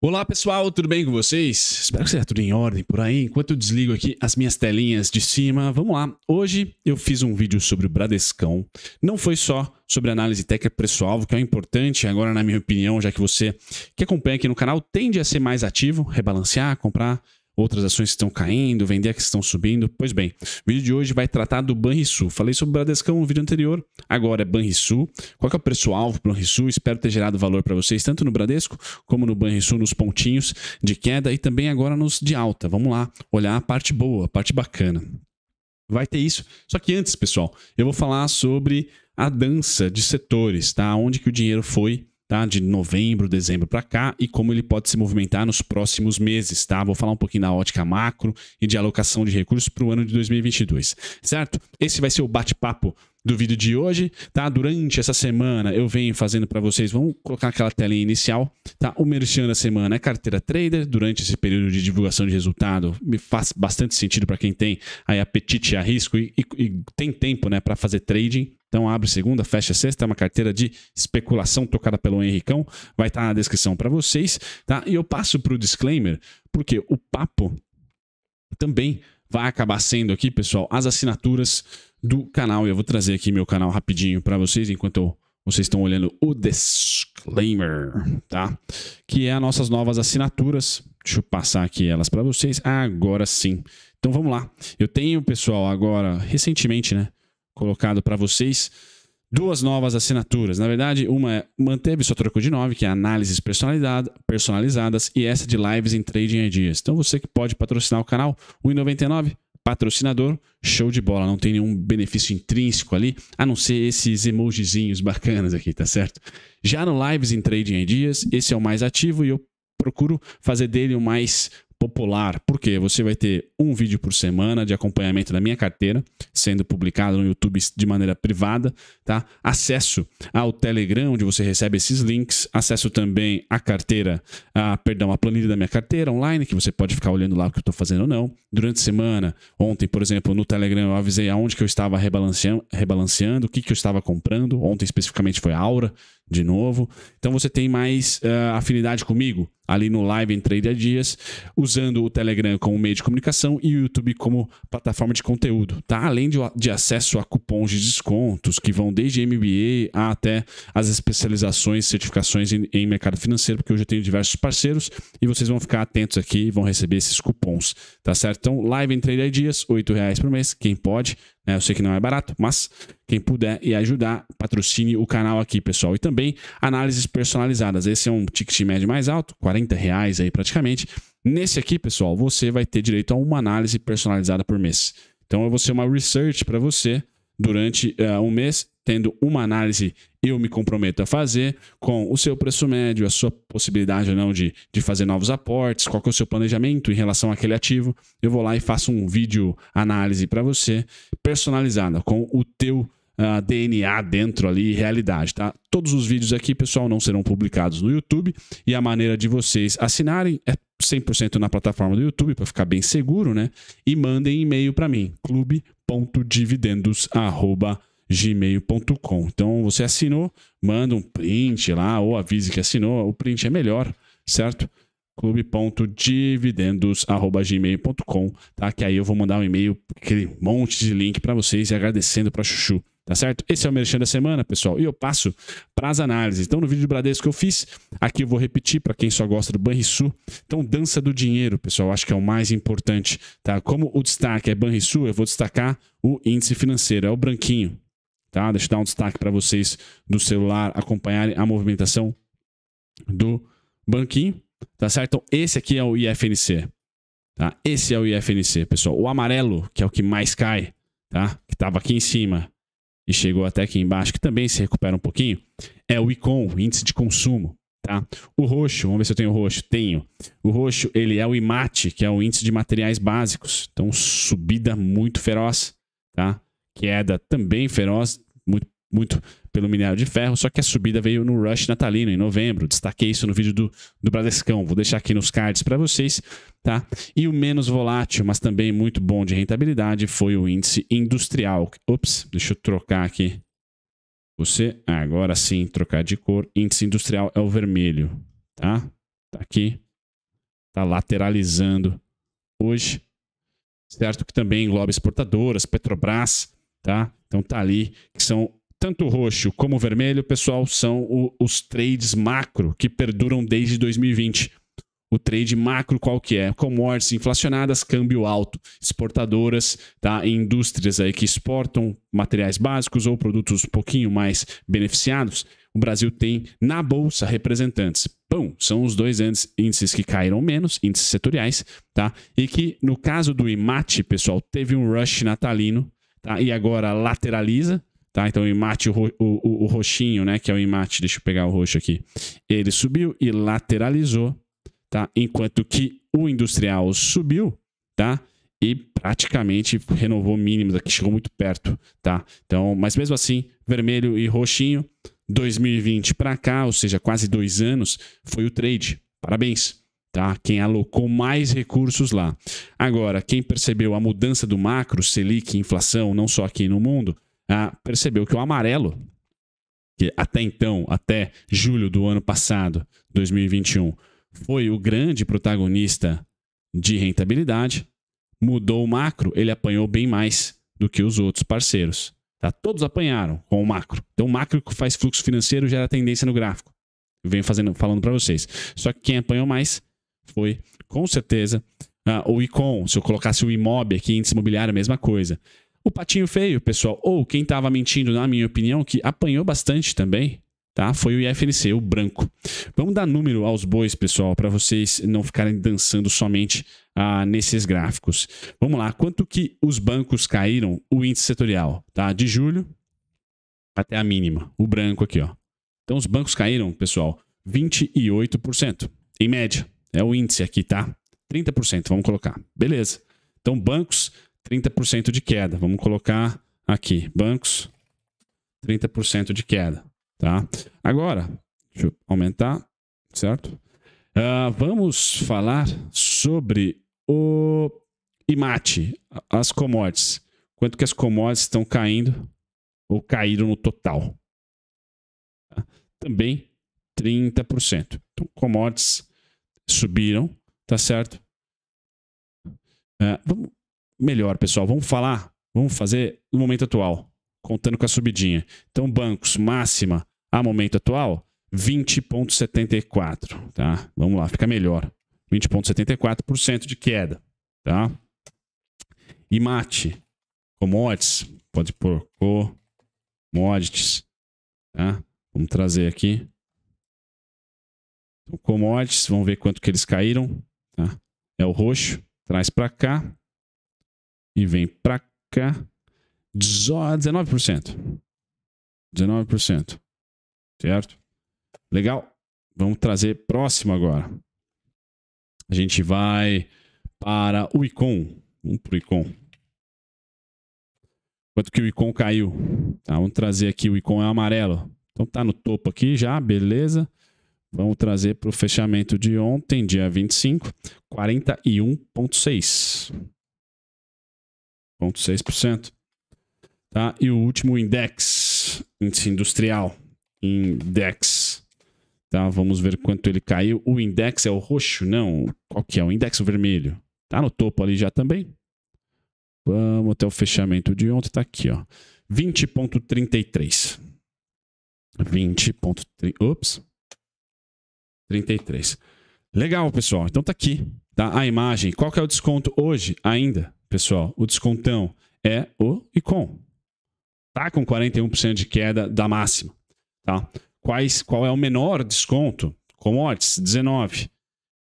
Olá pessoal, tudo bem com vocês? Espero que seja tudo em ordem por aí. Enquanto eu desligo aqui as minhas telinhas de cima, vamos lá. Hoje eu fiz um vídeo sobre o Bradescão. Não foi só sobre análise técnica preço-alvo, que é importante agora, na minha opinião, já que você que acompanha aqui no canal tende a ser mais ativo, rebalancear, comprar outras ações que estão caindo, vender que estão subindo. Pois bem, o vídeo de hoje vai tratar do Banrisul. Falei sobre o Bradescão no vídeo anterior, agora é Banrisul. Qual é o preço-alvo para o Banrisul? Espero ter gerado valor para vocês, tanto no Bradesco como no Banrisul, nos pontinhos de queda e também agora nos de alta. Vamos lá, olhar a parte boa, a parte bacana. Vai ter isso. Só que antes, pessoal, eu vou falar sobre a dança de setores, tá? Onde que o dinheiro foi tá? De novembro, dezembro para cá e como ele pode se movimentar nos próximos meses, tá? Vou falar um pouquinho da ótica macro e de alocação de recursos para o ano de 2022, certo? Esse vai ser o bate-papo do vídeo de hoje, tá? Durante essa semana eu venho fazendo para vocês, vamos colocar aquela telinha inicial, tá? O merchan da semana é carteira trader, durante esse período de divulgação de resultado, me faz bastante sentido para quem tem aí apetite a risco e, e, e tem tempo, né, para fazer trading. Então abre segunda, fecha sexta, é uma carteira de especulação tocada pelo Henricão, vai estar tá na descrição para vocês, tá? E eu passo para o disclaimer, porque o papo também vai acabar sendo aqui, pessoal, as assinaturas do canal. Eu vou trazer aqui meu canal rapidinho para vocês, enquanto vocês estão olhando o disclaimer, tá? Que é as nossas novas assinaturas. Deixa eu passar aqui elas para vocês. Agora sim. Então vamos lá. Eu tenho, pessoal, agora, recentemente, né? Colocado para vocês duas novas assinaturas. Na verdade, uma é manteve sua troco de 9, que é análises personalizadas, e essa de lives em trading ideas. Então você que pode patrocinar o canal, R$ 1,99 patrocinador, show de bola, não tem nenhum benefício intrínseco ali, a não ser esses emojizinhos bacanas aqui, tá certo? Já no Lives em Trading e Dias, esse é o mais ativo e eu procuro fazer dele o mais popular. Porque você vai ter um vídeo por semana de acompanhamento da minha carteira, sendo publicado no YouTube de maneira privada, tá? Acesso ao Telegram, onde você recebe esses links, acesso também à carteira, a, perdão, à planilha da minha carteira online, que você pode ficar olhando lá o que eu estou fazendo ou não. Durante a semana, ontem, por exemplo, no Telegram eu avisei aonde que eu estava rebalanceando, rebalanceando o que, que eu estava comprando. Ontem especificamente foi a Aura, de novo. Então você tem mais uh, afinidade comigo ali no live em três dias, usando o Telegram como meio de comunicação e o YouTube como plataforma de conteúdo, tá? Além de, de acesso a cupons de descontos que vão desde MBA até as especializações, certificações em, em mercado financeiro, porque hoje eu tenho diversos parceiros e vocês vão ficar atentos aqui e vão receber esses cupons, tá certo? Então, live em três dias, R$ reais por mês, quem pode, é, eu sei que não é barato, mas quem puder e ajudar, patrocine o canal aqui, pessoal. E também análises personalizadas. Esse é um ticket médio mais alto, 40 reais aí praticamente. Nesse aqui, pessoal, você vai ter direito a uma análise personalizada por mês. Então eu vou ser uma research para você durante uh, um mês, tendo uma análise eu me comprometo a fazer com o seu preço médio, a sua possibilidade ou não de, de fazer novos aportes, qual é o seu planejamento em relação àquele ativo. Eu vou lá e faço um vídeo análise para você personalizada com o teu uh, DNA dentro ali, realidade, tá? Todos os vídeos aqui, pessoal, não serão publicados no YouTube e a maneira de vocês assinarem é 100% na plataforma do YouTube para ficar bem seguro, né? E mandem e-mail para mim, clube.dividendos@gmail.com gmail.com. Então você assinou, manda um print lá ou avise que assinou. O print é melhor, certo? clube.dividendos@gmail.com, tá? Que aí eu vou mandar um e-mail, aquele monte de link para vocês e agradecendo para Chuchu Tá certo? Esse é o Merchan da Semana, pessoal. E eu passo para as análises. Então, no vídeo do Bradesco que eu fiz, aqui eu vou repetir para quem só gosta do Banrisul. Então, dança do dinheiro, pessoal, acho que é o mais importante. Tá? Como o destaque é Banrisul, eu vou destacar o índice financeiro, é o branquinho. Tá? Deixa eu dar um destaque para vocês do celular acompanharem a movimentação do banquinho. Tá certo? Então, esse aqui é o IFNC. Tá? Esse é o IFNC, pessoal. O amarelo, que é o que mais cai, tá? que estava aqui em cima, e chegou até aqui embaixo, que também se recupera um pouquinho, é o ICOM, o índice de consumo. Tá? O roxo, vamos ver se eu tenho o roxo. Tenho. O roxo, ele é o IMAT, que é o índice de materiais básicos. Então, subida muito feroz, tá? Queda também feroz, muito, muito pelo minério de ferro, só que a subida veio no rush natalino em novembro. Destaquei isso no vídeo do, do Bradescão, vou deixar aqui nos cards para vocês, tá? E o menos volátil, mas também muito bom de rentabilidade, foi o índice industrial. Ops, deixa eu trocar aqui. Você, agora sim, trocar de cor. Índice industrial é o vermelho, tá? Tá aqui. Tá lateralizando hoje. Certo que também engloba exportadoras, Petrobras, tá? Então tá ali, que são tanto roxo como vermelho, pessoal, são o, os trades macro que perduram desde 2020. O trade macro qual que é? Commodities inflacionadas, câmbio alto, exportadoras, tá? indústrias aí que exportam materiais básicos ou produtos um pouquinho mais beneficiados. O Brasil tem na bolsa representantes. Pão, são os dois índices que caíram menos, índices setoriais, tá? E que no caso do IMAT, pessoal, teve um rush natalino, tá? E agora lateraliza, Tá? Então o imate, o, o, o roxinho, né? Que é o imate, deixa eu pegar o roxo aqui. Ele subiu e lateralizou, tá? Enquanto que o industrial subiu, tá? E praticamente renovou mínimos aqui, chegou muito perto, tá? Então, mas mesmo assim, vermelho e roxinho, 2020 para cá, ou seja, quase dois anos, foi o trade. Parabéns, tá? Quem alocou mais recursos lá. Agora, quem percebeu a mudança do macro, Selic, inflação, não só aqui no mundo, ah, percebeu que o amarelo, que até então, até julho do ano passado, 2021, foi o grande protagonista de rentabilidade, mudou o macro, ele apanhou bem mais do que os outros parceiros. Tá? Todos apanharam com o macro. Então, o macro que faz fluxo financeiro gera tendência no gráfico. Eu venho fazendo, falando para vocês. Só que quem apanhou mais foi, com certeza, ah, o ICOM. Se eu colocasse o IMOB aqui, índice imobiliário, a mesma coisa o patinho feio, pessoal, ou quem estava mentindo, na minha opinião, que apanhou bastante também, tá? Foi o IFNC, o branco. Vamos dar número aos bois, pessoal, para vocês não ficarem dançando somente ah, nesses gráficos. Vamos lá, quanto que os bancos caíram o índice setorial, tá? De julho até a mínima, o branco aqui, ó. Então os bancos caíram, pessoal, 28% em média. É o índice aqui, tá? 30%, vamos colocar. Beleza. Então bancos 30% de queda. Vamos colocar aqui, bancos, 30% de queda, tá? Agora, deixa eu aumentar, certo? Uh, vamos falar sobre o IMAT, as commodities. Quanto que as commodities estão caindo ou caíram no total? Tá? Também 30%. Então, commodities subiram, tá certo? Uh, vamos melhor, pessoal. Vamos falar, vamos fazer no momento atual, contando com a subidinha. Então, bancos, máxima a momento atual, 20,74, tá? Vamos lá, fica melhor. 20,74% de queda, tá? E mate, commodities, pode pôr commodities, tá? Vamos trazer aqui. Então, commodities, vamos ver quanto que eles caíram, tá? É o roxo, traz para cá e vem para cá, 19%. 19%. Ah, certo? Legal? Vamos trazer próximo agora. A gente vai para o Icon. Vamos para o Icon. Quanto que o Icon caiu? Tá, vamos trazer aqui, o Icon é amarelo. Então tá no topo aqui já, beleza. Vamos trazer para o fechamento de ontem, dia 25, 41,6. 0,6%. Tá? E o último index, índice industrial, index. Tá? Vamos ver quanto ele caiu. O index é o roxo? Não. Qual que é? O index vermelho. Tá no topo ali já também. Vamos até o fechamento de ontem, tá aqui, ó. 20.33. 20.3, ops. 33. Legal, pessoal. Então tá aqui, tá? A imagem. Qual que é o desconto hoje ainda? pessoal, o descontão é o ICOM. Tá com 41% de queda da máxima, tá? Quais, qual é o menor desconto? Commodities 19.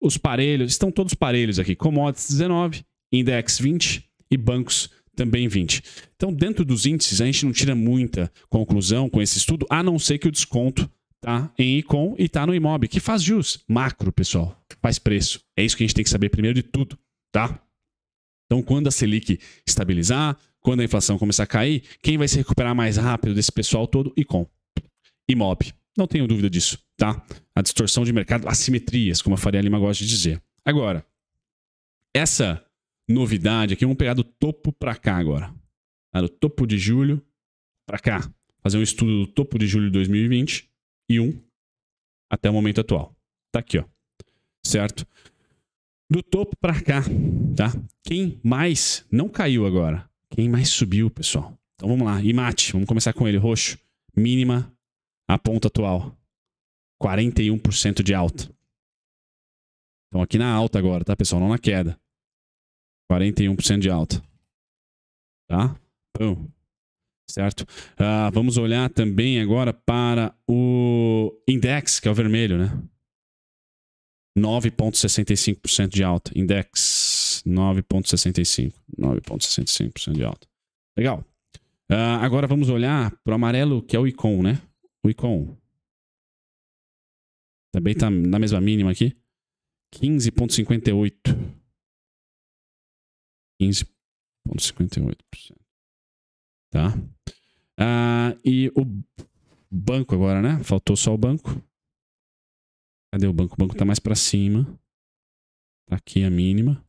Os parelhos, estão todos parelhos aqui. Commodities 19, index 20 e bancos também 20. Então, dentro dos índices, a gente não tira muita conclusão com esse estudo, a não ser que o desconto tá em ICOM e tá no IMOB, que faz jus. Macro, pessoal, faz preço. É isso que a gente tem que saber primeiro de tudo, tá? Então, quando a Selic estabilizar, quando a inflação começar a cair, quem vai se recuperar mais rápido desse pessoal todo? E com Imob. Não tenho dúvida disso, tá? A distorção de mercado, assimetrias, como a Faria Lima gosta de dizer. Agora, essa novidade aqui, vamos pegar do topo para cá agora. Tá? Do topo de julho para cá. Fazer um estudo do topo de julho de 2020 e um até o momento atual. Tá aqui, ó. Certo? Do topo para cá, tá? Quem mais não caiu agora? Quem mais subiu, pessoal? Então vamos lá. Imate, vamos começar com ele. Roxo, mínima, a ponta atual. 41% de alta. Então aqui na alta agora, tá, pessoal? Não na queda. 41% de alta. Tá? Pum. Certo? Uh, vamos olhar também agora para o index, que é o vermelho, né? 9,65% de alta. Index 9,65%. 9,65% de alta. Legal. Uh, agora vamos olhar para o amarelo, que é o Icon, né? O Icon. Também está na mesma mínima aqui. 15,58%. 15,58%. Tá? Uh, e o banco agora, né? Faltou só o banco. Cadê o banco? O banco tá mais pra cima. Tá aqui a mínima.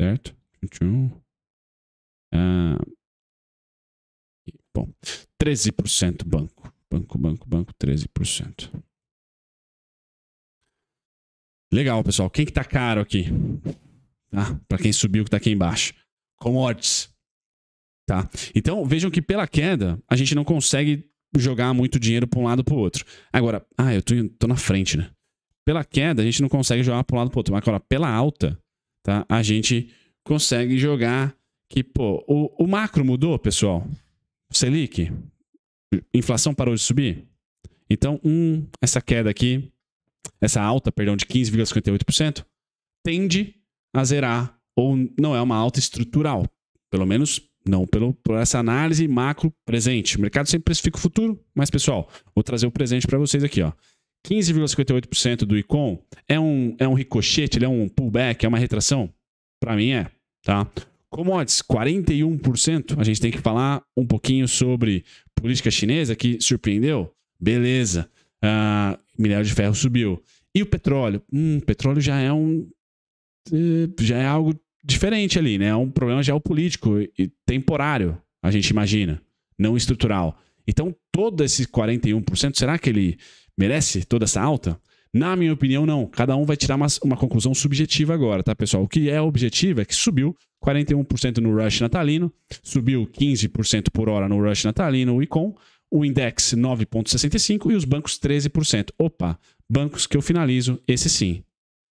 Certo? Ah, bom, 13% banco. Banco, banco, banco, 13%. Legal, pessoal. Quem que tá caro aqui? Tá? Para quem subiu que tá aqui embaixo. Commodities. Tá? Então, vejam que pela queda, a gente não consegue jogar muito dinheiro para um lado para o outro. Agora, ah, eu tô, tô, na frente, né? Pela queda, a gente não consegue jogar para um lado para o outro. Mas agora, pela alta, tá? A gente consegue jogar que, pô, o, o macro mudou, pessoal. Selic, inflação parou de subir. Então, um, essa queda aqui, essa alta, perdão, de 15,58%, tende a zerar ou não é uma alta estrutural. Pelo menos não pelo, por essa análise macro presente. O mercado sempre precifica o futuro, mas pessoal, vou trazer o presente para vocês aqui, ó. 15,58% do iCom é um, é um ricochete, é um pullback, é uma retração? Para mim é, tá? Commodities, 41%. A gente tem que falar um pouquinho sobre política chinesa que surpreendeu. Beleza. Uh, minério de ferro subiu. E o petróleo? Hum, petróleo já é um. Eh, já é algo diferente ali, né? É um problema geopolítico e temporário, a gente imagina, não estrutural. Então, todo esse 41%, será que ele merece toda essa alta? Na minha opinião, não. Cada um vai tirar uma, uma conclusão subjetiva agora, tá, pessoal? O que é objetivo é que subiu 41% no rush natalino, subiu 15% por hora no rush natalino e com o index 9,65% e os bancos 13%. Opa, bancos que eu finalizo, esse sim,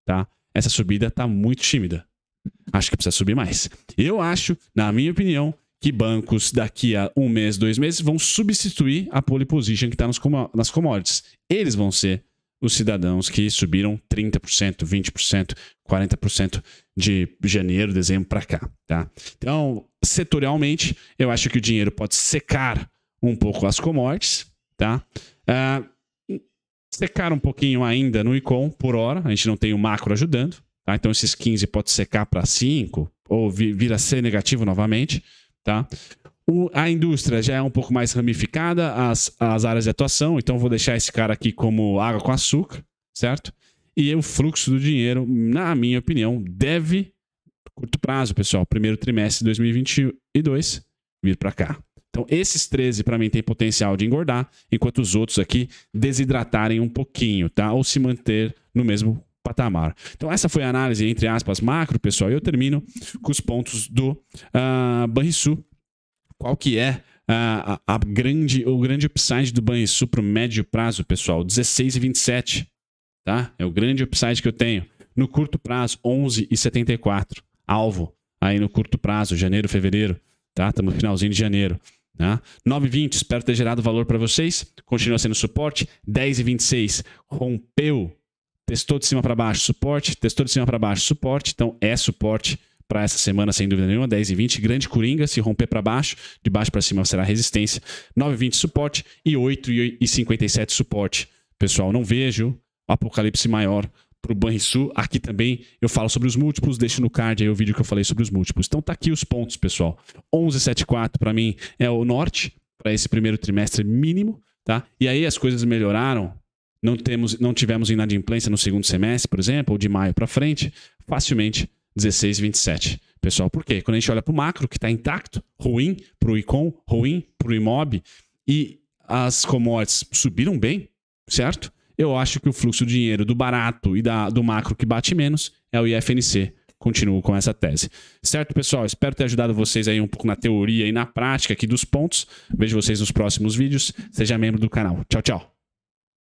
tá? Essa subida tá muito tímida. Acho que precisa subir mais. Eu acho, na minha opinião, que bancos daqui a um mês, dois meses, vão substituir a pole position que está nas commodities. Eles vão ser os cidadãos que subiram 30%, 20%, 40% de janeiro, dezembro para cá, tá? Então, setorialmente, eu acho que o dinheiro pode secar um pouco as commodities, tá? Uh, secar um pouquinho ainda no ICOM por hora, a gente não tem o macro ajudando, Tá? Então esses 15 pode secar para 5 ou vir a ser negativo novamente. Tá? O, a indústria já é um pouco mais ramificada, as, as áreas de atuação, então vou deixar esse cara aqui como água com açúcar, certo? E o fluxo do dinheiro, na minha opinião, deve, curto prazo, pessoal, primeiro trimestre de 2022, vir para cá. Então, esses 13 para mim tem potencial de engordar, enquanto os outros aqui desidratarem um pouquinho, tá? Ou se manter no mesmo patamar. Então, essa foi a análise, entre aspas, macro, pessoal. E eu termino com os pontos do uh, Banrisul. Qual que é a, ah, a, a, grande, o grande upside do Banrisul para o médio prazo, pessoal? 16,27, e tá? É o grande upside que eu tenho. No curto prazo, 11,74. e Alvo aí no curto prazo, janeiro, fevereiro, tá? Estamos no finalzinho de janeiro. Tá? 9,20, espero ter gerado valor para vocês. Continua sendo suporte. 10,26, rompeu Testou de cima para baixo, suporte. Testou de cima para baixo, suporte. Então é suporte para essa semana, sem dúvida nenhuma. 10 e 20, grande coringa. Se romper para baixo, de baixo para cima será resistência. 9 e 20, suporte. E 8 e 57, suporte. Pessoal, não vejo apocalipse maior para o Banrisul. Aqui também eu falo sobre os múltiplos, deixo no card aí o vídeo que eu falei sobre os múltiplos. Então tá aqui os pontos, pessoal. 11,74 para mim é o norte para esse primeiro trimestre mínimo, tá? E aí as coisas melhoraram não, temos, não tivemos inadimplência no segundo semestre, por exemplo, ou de maio para frente, facilmente 16, 27. Pessoal, por quê? Quando a gente olha para o macro, que está intacto, ruim para o ICOM, ruim para o IMOB, e as commodities subiram bem, certo? Eu acho que o fluxo de dinheiro do barato e da, do macro que bate menos é o IFNC. Continuo com essa tese. Certo, pessoal? Espero ter ajudado vocês aí um pouco na teoria e na prática aqui dos pontos. Vejo vocês nos próximos vídeos. Seja membro do canal. Tchau, tchau.